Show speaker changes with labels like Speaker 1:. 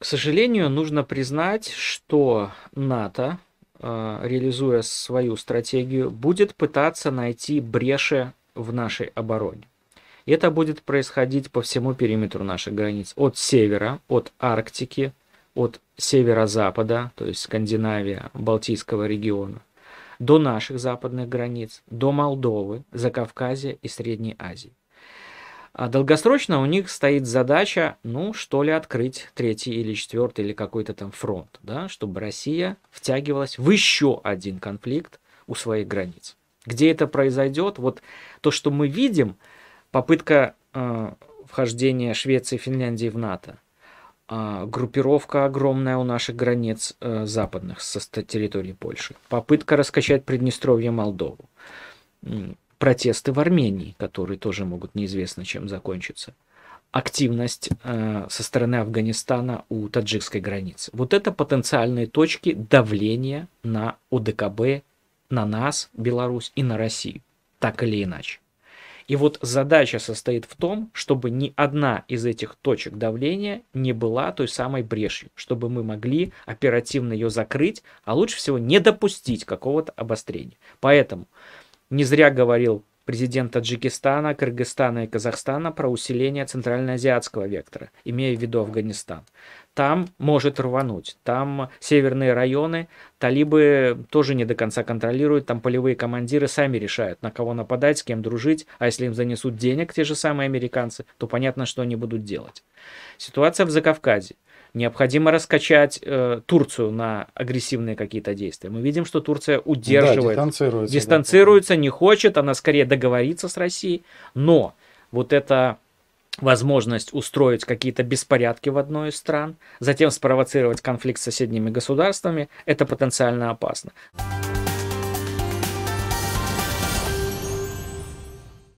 Speaker 1: К сожалению, нужно признать, что НАТО, э, реализуя свою стратегию, будет пытаться найти бреши в нашей обороне. И это будет происходить по всему периметру наших границ. От севера, от Арктики, от северо-запада, то есть Скандинавия, Балтийского региона, до наших западных границ, до Молдовы, Закавказья и Средней Азии. А долгосрочно у них стоит задача, ну, что ли, открыть третий или четвертый или какой-то там фронт, да, чтобы Россия втягивалась в еще один конфликт у своих границ. Где это произойдет? Вот то, что мы видим, попытка э, вхождения Швеции и Финляндии в НАТО, э, группировка огромная у наших границ э, западных со территории Польши, попытка раскачать Приднестровье Молдову протесты в Армении, которые тоже могут неизвестно чем закончиться, активность э, со стороны Афганистана у таджикской границы. Вот это потенциальные точки давления на ОДКБ, на нас, Беларусь и на Россию, так или иначе. И вот задача состоит в том, чтобы ни одна из этих точек давления не была той самой брешью, чтобы мы могли оперативно ее закрыть, а лучше всего не допустить какого-то обострения. Поэтому не зря говорил президент Таджикистана, Кыргызстана и Казахстана про усиление центральноазиатского вектора, имея в виду Афганистан. Там может рвануть, там северные районы, талибы тоже не до конца контролируют, там полевые командиры сами решают, на кого нападать, с кем дружить, а если им занесут денег те же самые американцы, то понятно, что они будут делать. Ситуация в Закавказе – Необходимо раскачать э, Турцию на агрессивные какие-то действия. Мы видим, что Турция удерживает, да, дистанцируется, дистанцируется да, не хочет, она скорее договорится с Россией. Но вот эта возможность устроить какие-то беспорядки в одной из стран, затем спровоцировать конфликт с соседними государствами, это потенциально опасно.